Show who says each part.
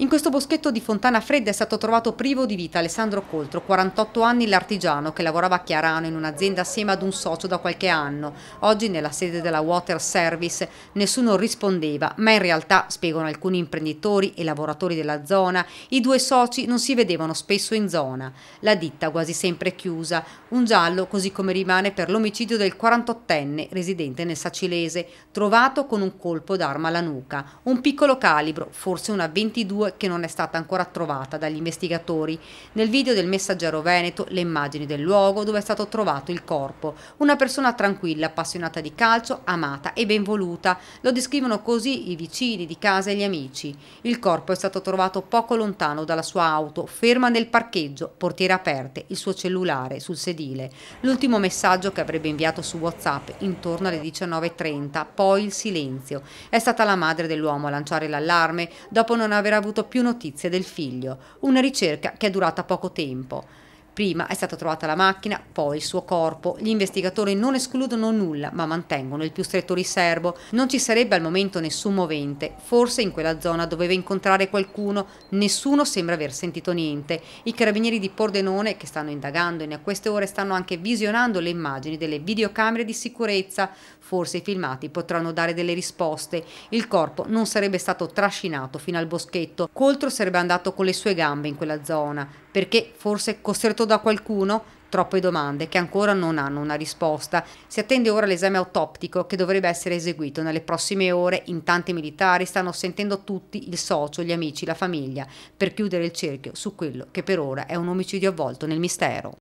Speaker 1: In questo boschetto di Fontana Fredda è stato trovato privo di vita Alessandro Coltro, 48 anni l'artigiano che lavorava a Chiarano in un'azienda assieme ad un socio da qualche anno. Oggi nella sede della Water Service nessuno rispondeva, ma in realtà, spiegano alcuni imprenditori e lavoratori della zona, i due soci non si vedevano spesso in zona. La ditta quasi sempre chiusa, un giallo così come rimane per l'omicidio del 48enne residente nel Sacilese, trovato con un colpo d'arma alla nuca, un piccolo calibro, forse una 22 che non è stata ancora trovata dagli investigatori. Nel video del messaggero Veneto le immagini del luogo dove è stato trovato il corpo. Una persona tranquilla, appassionata di calcio, amata e ben voluta. Lo descrivono così i vicini di casa e gli amici. Il corpo è stato trovato poco lontano dalla sua auto, ferma nel parcheggio, portiere aperte, il suo cellulare sul sedile. L'ultimo messaggio che avrebbe inviato su WhatsApp intorno alle 19.30, poi il silenzio. È stata la madre dell'uomo a lanciare l'allarme dopo non aver avuto più notizie del figlio, una ricerca che è durata poco tempo. Prima è stata trovata la macchina, poi il suo corpo. Gli investigatori non escludono nulla, ma mantengono il più stretto riservo. Non ci sarebbe al momento nessun movente. Forse in quella zona doveva incontrare qualcuno. Nessuno sembra aver sentito niente. I carabinieri di Pordenone, che stanno indagando e a queste ore stanno anche visionando le immagini delle videocamere di sicurezza. Forse i filmati potranno dare delle risposte. Il corpo non sarebbe stato trascinato fino al boschetto. Coltro sarebbe andato con le sue gambe in quella zona perché forse costretto da qualcuno troppe domande che ancora non hanno una risposta. Si attende ora l'esame autoptico che dovrebbe essere eseguito nelle prossime ore in tanti militari stanno sentendo tutti il socio, gli amici, la famiglia per chiudere il cerchio su quello che per ora è un omicidio avvolto nel mistero.